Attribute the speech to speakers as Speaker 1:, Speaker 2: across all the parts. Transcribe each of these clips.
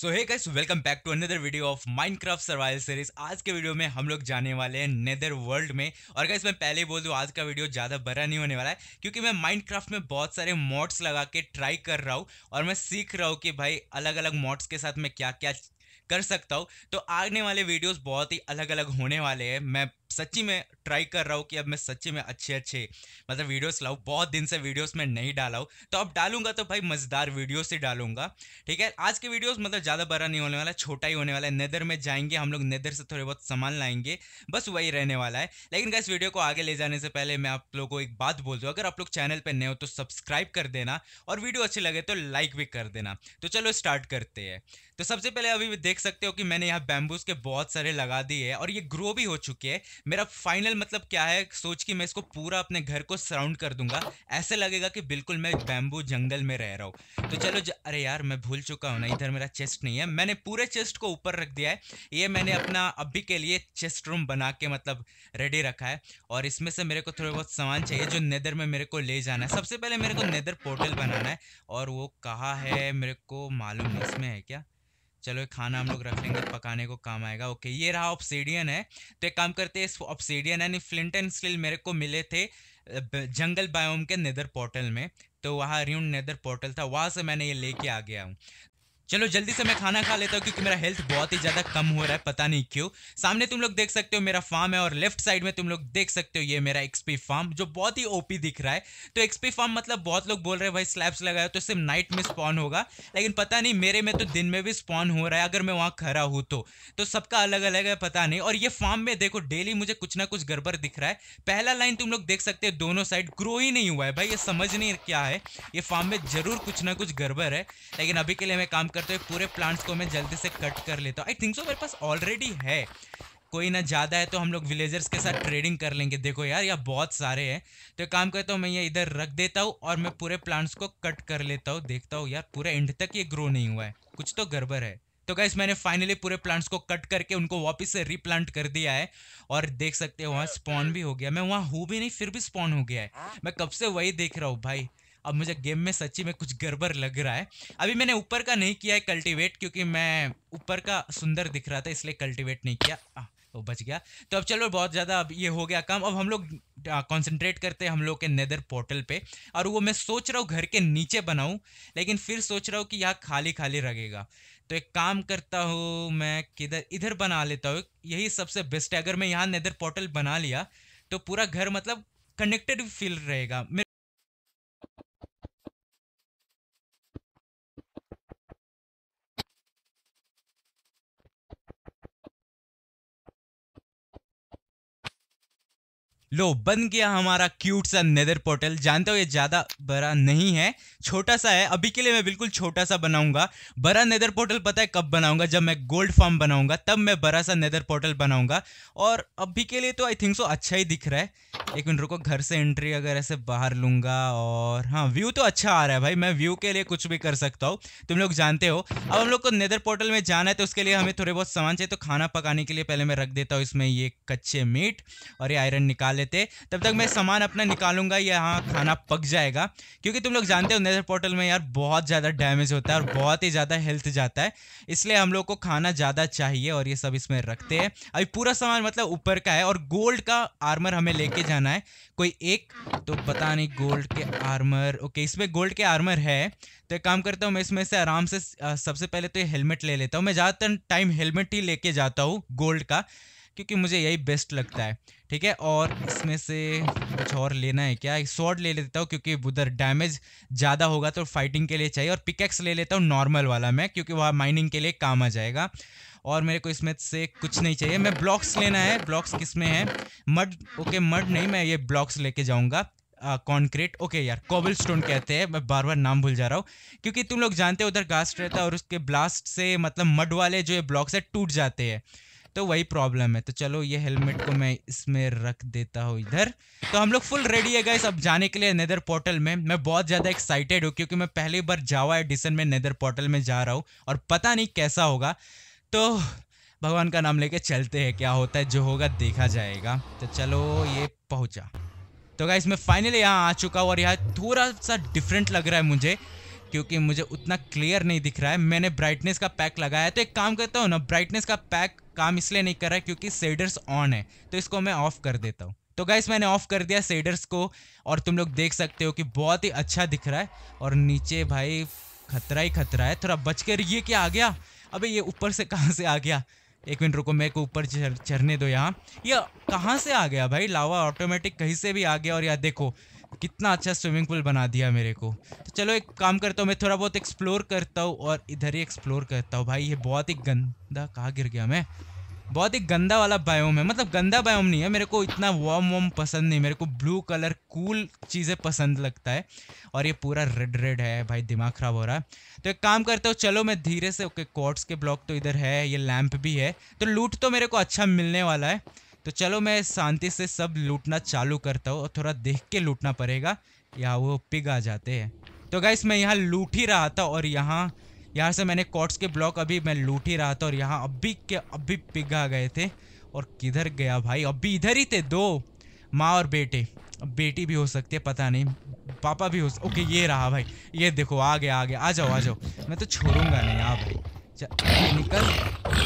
Speaker 1: so hey guys welcome back to another video of Minecraft survival series आज के video में हम लोग जाने वाले हैं नेदर वर्ल्ड में और गाइस मैं पहले ही बोल दूं आज का वीडियो ज़्यादा बड़ा नहीं होने वाला है क्योंकि मैं माइनक्राफ्ट में बहुत सारे मॉड्स लगा के ट्राई कर रहा हूँ और मैं सीख रहा हूँ कि भाई अलग अलग मॉड्स के साथ मैं क्या क्या कर सकता हूँ तो आने वाले वीडियोस बहुत ही अलग अलग होने वाले हैं मैं सच्ची में ट्राई कर रहा हूँ कि अब मैं सच्ची में अच्छे अच्छे मतलब वीडियोस लाऊँ बहुत दिन से वीडियोस में नहीं डाला हूँ तो अब डालूंगा तो भाई मज़ेदार वीडियोस ही डालूंगा ठीक है आज के वीडियोस मतलब ज़्यादा बड़ा नहीं होने वाला छोटा ही होने वाला है नेदर में जाएंगे हम लोग नेदर से थोड़े बहुत सामान लाएंगे बस वही रहने वाला है लेकिन इस वीडियो को आगे ले जाने से पहले मैं आप लोगों को एक बात बोल दूँ अगर आप लोग चैनल पर नए हो तो सब्सक्राइब कर देना और वीडियो अच्छी लगे तो लाइक भी कर देना तो चलो स्टार्ट करते हैं तो सबसे पहले अभी देख सकते हो कि मैंने यहाँ बैम्बूज के बहुत सारे लगा दिए हैं और ये ग्रो भी हो चुके हैं मेरा फाइनल मतलब क्या है सोच के मैं इसको पूरा अपने घर को सराउंड कर दूंगा ऐसे लगेगा कि बिल्कुल मैं बैम्बू जंगल में रह रहा हूँ तो चलो अरे यार मैं भूल चुका हूँ ना इधर मेरा चेस्ट नहीं है मैंने पूरे चेस्ट को ऊपर रख दिया है ये मैंने अपना अभी के लिए चेस्ट रूम बना के मतलब रेडी रखा है और इसमें से मेरे को थोड़े बहुत सामान चाहिए जो नेदर में मेरे को ले जाना है सबसे पहले मेरे को नेदर पोर्टल बनाना है और वो कहाँ है मेरे को मालूम है इसमें है क्या चलो खाना हम लोग रख लेंगे पकाने को काम आएगा ओके ये रहा ऑप्सीडियन है तो एक काम करते हैं इस ऑप्सीडियन यानी फ्लिंट एंड स्टील मेरे को मिले थे जंगल बायोम के नेदर पोर्टल में तो वहाँ रिउंड नेदर पोर्टल था वहाँ से मैंने ये लेके आ गया हूँ चलो जल्दी से मैं खाना खा लेता हूँ क्योंकि मेरा हेल्थ बहुत ही ज़्यादा कम हो रहा है पता नहीं क्यों सामने तुम लोग देख सकते हो मेरा फार्म है और लेफ्ट साइड में तुम लोग देख सकते हो ये मेरा एक्सपी फार्म जो बहुत ही ओपी दिख रहा है तो एक्सपी फार्म मतलब बहुत लोग बोल रहे हैं भाई स्लैब्स लगाए तो सिर्फ नाइट में स्पॉन होगा लेकिन पता नहीं मेरे में तो दिन में भी स्पॉन हो रहा है अगर मैं वहाँ खड़ा हूँ तो, तो सबका अलग अलग है पता नहीं और ये फार्म में देखो डेली मुझे कुछ ना कुछ गड़बड़ दिख रहा है पहला लाइन तुम लोग देख सकते हो दोनों साइड ग्रो ही नहीं हुआ है भाई ये समझ नहीं क्या है ये फार्म में ज़रूर कुछ ना कुछ गड़बड़ है लेकिन अभी के लिए मैं काम कर करते हुए पूरे प्लांट्स को मैं जल्दी से कट कर लेता हूँ आई थिंक सो मेरे पास ऑलरेडी है कोई ना ज़्यादा है तो हम लोग विलेजर्स के साथ ट्रेडिंग कर लेंगे देखो यार यहाँ बहुत सारे हैं तो काम करता हूँ मैं ये इधर रख देता हूँ और मैं पूरे प्लांट्स को कट कर लेता हूँ देखता हूँ यार पूरे एंड तक ये ग्रो नहीं हुआ है कुछ तो गड़बड़ है तो गाइस मैंने फाइनली पूरे प्लांट्स को कट करके उनको वापस से रीप्लांट कर दिया है और देख सकते हो वहाँ स्पॉन भी हो गया मैं वहाँ हूँ भी नहीं फिर भी स्पॉन हो गया है मैं कब से वही देख रहा हूँ भाई अब मुझे गेम में सच्ची में कुछ गड़बड़ लग रहा है अभी मैंने ऊपर का नहीं किया है कल्टिवेट क्योंकि मैं ऊपर का सुंदर दिख रहा था इसलिए कल्टिवेट नहीं किया आ, वो बच गया तो अब चलो बहुत ज़्यादा अब ये हो गया काम अब हम लोग कॉन्सेंट्रेट करते हैं हम लोग के नेदर पोर्टल पे और वो मैं सोच रहा हूँ घर के नीचे बनाऊँ लेकिन फिर सोच रहा हूँ कि यहाँ खाली खाली रहेगा तो एक काम करता हूँ मैं किधर इधर बना लेता हूँ यही सबसे बेस्ट है अगर मैं यहाँ नेदर पोर्टल बना लिया तो पूरा घर मतलब कनेक्टेड फील रहेगा लो बन गया हमारा क्यूट सा नेदर पोर्टल जानते हो ये ज़्यादा बड़ा नहीं है छोटा सा है अभी के लिए मैं बिल्कुल छोटा सा बनाऊंगा बड़ा नेदर पोर्टल पता है कब बनाऊंगा जब मैं गोल्ड फार्म बनाऊंगा तब मैं बड़ा सा नेदर पोर्टल बनाऊंगा और अभी के लिए तो आई थिंक सो अच्छा ही दिख रहा है एक मिनट रुको घर से एंट्री अगर ऐसे बाहर लूँगा और हाँ व्यू तो अच्छा आ रहा है भाई मैं व्यू के लिए कुछ भी कर सकता हूँ तुम लोग जानते हो अब हम लोग को नेदर पोर्टल में जाना है तो उसके लिए हमें थोड़े बहुत सामान चाहिए तो खाना पकाने के लिए पहले मैं रख देता हूँ इसमें ये कच्चे मीट और ये आयरन निकाल लेते तब तक मैं सामान अपना निकालूंगा यहाँ खाना पक जाएगा क्योंकि तुम लोग जानते हो नेदर पोर्टल में यार बहुत ज़्यादा डैमेज होता है और बहुत ही ज़्यादा हेल्थ जाता है इसलिए हम लोग को खाना ज़्यादा चाहिए और ये सब इसमें रखते हैं अभी पूरा सामान मतलब ऊपर का है और गोल्ड का आर्मर हमें लेके जाना है कोई एक तो पता नहीं गोल्ड के आर्मर ओके इसमें गोल्ड के आर्मर है तो एक काम करता हूँ मैं इसमें से आराम से सबसे पहले तो ये हेलमेट ले लेता हूँ मैं ज़्यादातर टाइम हेलमेट ही लेके जाता हूँ गोल्ड का क्योंकि मुझे यही बेस्ट लगता है ठीक है और इसमें से कुछ और लेना है क्या शॉर्ट ले लेता हूँ क्योंकि उधर डैमेज ज़्यादा होगा तो फाइटिंग के लिए चाहिए और पिकेक्स ले लेता हूँ नॉर्मल वाला मैं क्योंकि वह माइनिंग के लिए काम आ जाएगा और मेरे को इसमें से कुछ नहीं चाहिए मैं ब्लॉक्स लेना है ब्लॉक्स किस में है मड ओके मड नहीं मैं ये ब्लॉक्स लेके जाऊँगा कॉन्क्रीट ओके यार कोबल स्टोन कहते हैं मैं बार बार नाम भूल जा रहा हूँ क्योंकि तुम लोग जानते हो उधर गास्ट रहता है और उसके ब्लास्ट से मतलब मड वाले जो ये ब्लॉक्स है टूट जाते हैं तो वही प्रॉब्लम है तो चलो ये हेलमेट को मैं इसमें रख देता हूँ इधर तो हम लोग फुल रेडी है गाइस अब जाने के लिए नेदर पोर्टल में मैं बहुत ज़्यादा एक्साइटेड हूँ क्योंकि मैं पहली बार जावा एडिसन में नेदर पोर्टल में जा रहा हूँ और पता नहीं कैसा होगा तो भगवान का नाम लेके चलते हैं क्या होता है जो होगा देखा जाएगा तो चलो ये पहुंचा तो गाइस मैं फाइनली यहाँ आ चुका हूँ और यहाँ थोड़ा सा डिफरेंट लग रहा है मुझे क्योंकि मुझे उतना क्लियर नहीं दिख रहा है मैंने ब्राइटनेस का पैक लगाया है तो एक काम करता हूँ ना ब्राइटनेस का पैक काम इसलिए नहीं कर रहा है क्योंकि सेडर्स ऑन है तो इसको मैं ऑफ कर देता हूँ तो गाइस मैंने ऑफ कर दिया सेडर्स को और तुम लोग देख सकते हो कि बहुत ही अच्छा दिख रहा है और नीचे भाई खतरा ही खतरा है थोड़ा बच कर ये क्या आ गया अबे ये ऊपर से कहाँ से आ गया एक मिनट रुको मेरे को ऊपर चढ़ने दो यहाँ यह कहाँ से आ गया भाई लावा ऑटोमेटिक कहीं से भी आ गया और यहाँ देखो कितना अच्छा स्विमिंग पूल बना दिया मेरे को तो चलो एक काम करता हूँ मैं थोड़ा बहुत एक्सप्लोर करता हूँ और इधर ही एक्सप्लोर करता हूँ भाई ये बहुत ही गंदा कहाँ गिर गया मैं बहुत ही गंदा वाला बायोम है मतलब गंदा बायोम नहीं है मेरे को इतना वार्म वार्म पसंद नहीं मेरे को ब्लू कलर कूल चीज़ें पसंद लगता है और ये पूरा रेड रेड है भाई दिमाग ख़राब हो रहा है तो एक काम करता हूँ चलो मैं धीरे से ओके कॉट्स के ब्लॉक तो इधर है ये लैंप भी है तो लूट तो मेरे को अच्छा मिलने वाला है तो चलो मैं शांति से सब लूटना चालू करता हूँ और थोड़ा देख के लूटना पड़ेगा या वो पिग आ जाते हैं तो गाइस मैं यहाँ लूट ही रहा था और यहाँ यहाँ से मैंने कॉट्स के ब्लॉक अभी मैं लूट ही रहा था और यहाँ अभी के अभी पिग आ गए थे और किधर गया भाई अभी इधर ही थे दो माँ और बेटे अब बेटी भी हो सकती है पता नहीं पापा भी हो ओके ये रहा भाई ये देखो आ गया आ गया आ जाओ आ जाओ मैं तो छोड़ूंगा नहीं आप निकल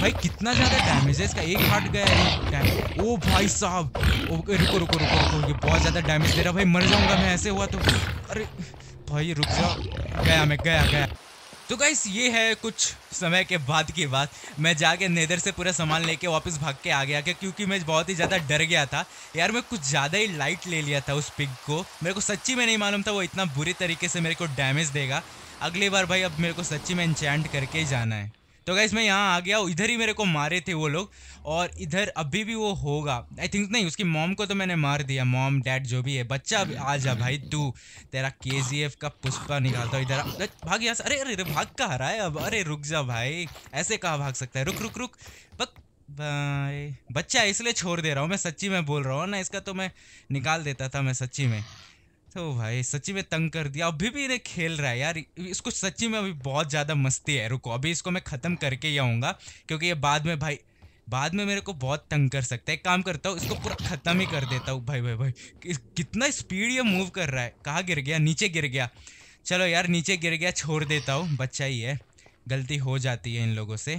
Speaker 1: भाई कितना ज़्यादा डैमेज है इसका एक हार्ट गया है ओ भाई साहब ओके रुको रुको रुको रुको ये बहुत ज़्यादा डैमेज दे रहा भाई मर जाऊंगा मैं ऐसे हुआ तो अरे भाई रुक जाओ गया मैं गया गया तो गाइस ये है कुछ समय के बाद की बात मैं जाके नेदर से पूरा सामान लेके वापस भाग के आ गया क्या क्योंकि मैं बहुत ही ज़्यादा डर गया था यार मैं कुछ ज़्यादा ही लाइट ले लिया था उस पिग को मेरे को सच्ची में नहीं मालूम था वो इतना बुरी तरीके से मेरे को डैमेज देगा अगली बार भाई अब मेरे को सच्ची में इंचैंड करके ही जाना है तो गाइज मैं यहाँ आ गया इधर ही मेरे को मारे थे वो लोग और इधर अभी भी वो होगा आई थिंक नहीं उसकी मॉम को तो मैंने मार दिया मॉम डैड जो भी है बच्चा अभी आ जा भाई तू तेरा के का पुष्पा निकालता इधर भाग यहाँ अरे अरे अरे भाग कहा रहा है अब अरे रुक जा भाई ऐसे कहाँ भाग सकता है रुक रुक रुक बक बच्चा इसलिए छोड़ दे रहा हूँ मैं सच्ची में बोल रहा हूँ ना इसका तो मैं निकाल देता था मैं सच्ची में तो भाई सच्ची में तंग कर दिया अभी भी इन्हें खेल रहा है यार इसको सच्ची में अभी बहुत ज़्यादा मस्ती है रुको अभी इसको मैं ख़त्म करके ही आऊँगा क्योंकि ये बाद में भाई बाद में मेरे को बहुत तंग कर सकता है एक काम करता हूँ इसको पूरा ख़त्म ही कर देता हूँ भाई भाई भाई कितना स्पीड ये मूव कर रहा है कहाँ गिर गया नीचे गिर गया चलो यार नीचे गिर गया छोड़ देता हूँ बच्चा ही है गलती हो जाती है इन लोगों से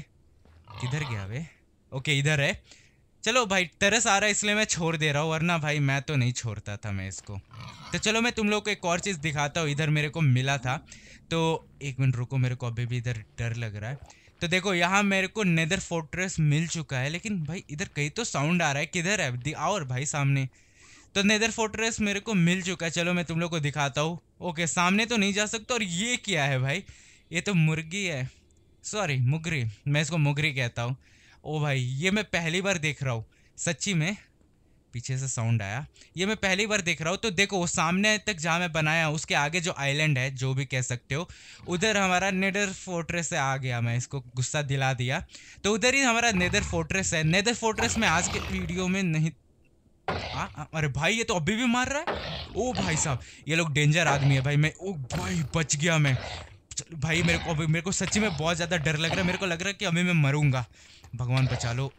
Speaker 1: किधर गया वे ओके इधर है चलो भाई तरस आ रहा है इसलिए मैं छोड़ दे रहा हूँ वरना भाई मैं तो नहीं छोड़ता था मैं इसको तो चलो मैं तुम लोग को एक और चीज़ दिखाता हूँ इधर मेरे को मिला था तो एक मिनट रुको मेरे को अभी भी इधर डर लग रहा है तो देखो यहाँ मेरे को नेदर फोर्ट्रेस मिल चुका है लेकिन भाई इधर कहीं तो साउंड आ रहा है किधर है और भाई सामने तो नेदर फोर्ट्रेस मेरे को मिल चुका है चलो मैं तुम लोग को दिखाता हूँ ओके सामने तो नहीं जा सकता और ये क्या है भाई ये तो मुर्गी है सॉरी मुगरी मैं इसको मुगरी कहता हूँ ओ भाई ये मैं पहली बार देख रहा हूँ सच्ची में पीछे से साउंड आया ये मैं पहली बार देख रहा हूँ तो देखो वो सामने तक जहाँ मैं बनाया उसके आगे जो आइलैंड है जो भी कह सकते हो उधर हमारा नेदर फोर्ट्रेस से आ गया मैं इसको गुस्सा दिला दिया तो उधर ही हमारा नेदर फोर्ट्रेस है नेदर फोर्ट्रेस में आज के वीडियो में नहीं आ, आ, अरे भाई ये तो अभी भी मार रहा है ओ भाई साहब ये लोग डेंजर आदमी है भाई मैं ओ भाई बच गया मैं भाई मेरे को मेरे को सच्ची में बहुत ज़्यादा डर लग रहा है मेरे को लग रहा है कि अभी मैं मरूंगा भगवान बचा लो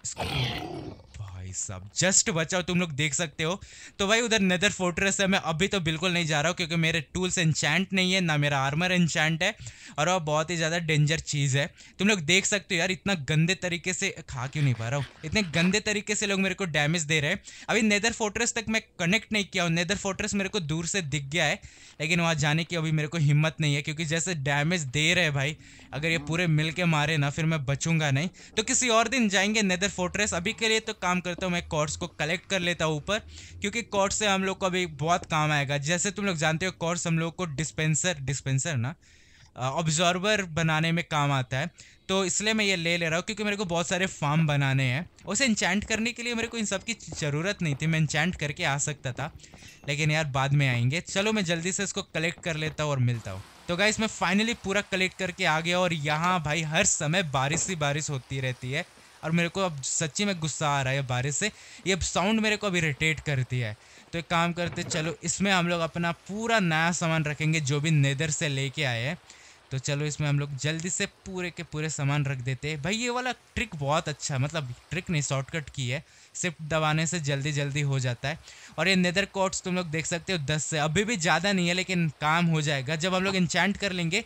Speaker 1: भाई साहब जस्ट बचाओ तुम लोग देख सकते हो तो भाई उधर नेदर फोर्ट्रेस है मैं अभी तो बिल्कुल नहीं जा रहा हूँ क्योंकि मेरे टूल्स एनचैंट नहीं है ना मेरा आर्मर एनचैंट है और वह बहुत ही ज़्यादा डेंजर चीज़ है तुम लोग देख सकते हो यार इतना गंदे तरीके से खा क्यों नहीं पा रहा हूँ इतने गंदे तरीके से लोग मेरे को डैमेज दे रहे हैं अभी नेदर फोर्ट्रेस तक मैं कनेक्ट नहीं किया हूँ नेदर फोर्ट्रेस मेरे को दूर से दिख गया है लेकिन वहाँ जाने की अभी मेरे को हिम्मत नहीं है क्योंकि जैसे डैमेज दे रहे भाई अगर ये पूरे मिल मारे ना फिर मैं बचूंगा नहीं तो किसी और दिन जाएंगे नेदर फोर्ट्रेस अभी के लिए तो काम कर करता हूँ मैं कॉर्ड्स को कलेक्ट कर लेता हूँ ऊपर क्योंकि कॉर्ड से हम लोग को अभी बहुत काम आएगा जैसे तुम लोग जानते हो कॉर्ड्स हम लोग को डिस्पेंसर डिस्पेंसर ना ऑब्जॉर्वर बनाने में काम आता है तो इसलिए मैं ये ले ले रहा हूँ क्योंकि मेरे को बहुत सारे फार्म बनाने हैं उसे इंचैंट करने के लिए मेरे को इन सब की ज़रूरत नहीं थी मैं इंचैंट करके आ सकता था लेकिन यार बाद में आएंगे चलो मैं जल्दी से इसको कलेक्ट कर लेता हूँ और मिलता हूँ तो गाइस मैं फाइनली पूरा कलेक्ट करके आ गया और यहाँ भाई हर समय बारिश ही बारिश होती रहती है और मेरे को अब सच्ची में गुस्सा आ रहा है बारिश से ये साउंड मेरे को अब इरीटेट करती है तो एक काम करते चलो इसमें हम लोग अपना पूरा नया सामान रखेंगे जो भी नेदर से लेके आए हैं तो चलो इसमें हम लोग जल्दी से पूरे के पूरे सामान रख देते हैं भाई ये वाला ट्रिक बहुत अच्छा मतलब ट्रिक नहीं शॉर्टकट की है सिर्फ दबाने से जल्दी जल्दी हो जाता है और ये नेदर कोट्स तुम लोग देख सकते हो दस से अभी भी ज़्यादा नहीं है लेकिन काम हो जाएगा जब हम लोग इंचैंट कर लेंगे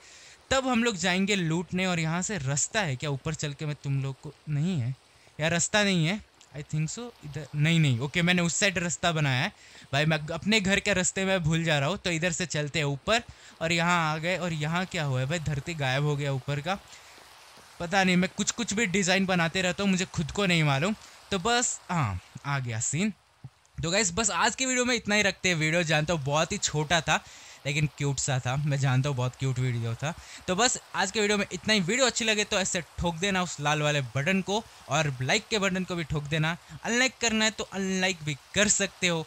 Speaker 1: तब हम लोग जाएंगे लूटने और यहाँ से रास्ता है क्या ऊपर चल के मैं तुम लोग को नहीं है यार रास्ता नहीं है आई थिंक सो इधर नहीं नहीं ओके मैंने उस साइड रास्ता बनाया है भाई मैं अपने घर के रास्ते में भूल जा रहा हूँ तो इधर से चलते हैं ऊपर और यहाँ आ गए और यहाँ क्या हुआ है भाई धरती गायब हो गया ऊपर का पता नहीं मैं कुछ कुछ भी डिज़ाइन बनाते रहता हूँ मुझे खुद को नहीं मालूम तो बस हाँ आ गया सीन तो गाइस बस आज की वीडियो में इतना ही रखते हैं वीडियो जानता हूँ बहुत ही छोटा था लेकिन क्यूट सा था मैं जानता हूँ बहुत क्यूट वीडियो था तो बस आज के वीडियो में इतना ही वीडियो अच्छी लगे तो ऐसे ठोक देना उस लाल वाले बटन को और लाइक के बटन को भी ठोक देना अनलाइक करना है तो अनलाइक भी कर सकते हो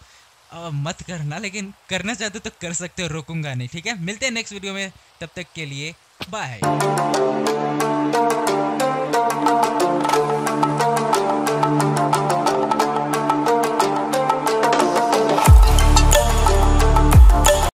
Speaker 1: आ, मत करना लेकिन करना चाहते हो तो कर सकते हो रोकूंगा नहीं ठीक है मिलते हैं नेक्स्ट वीडियो में तब तक के लिए बाय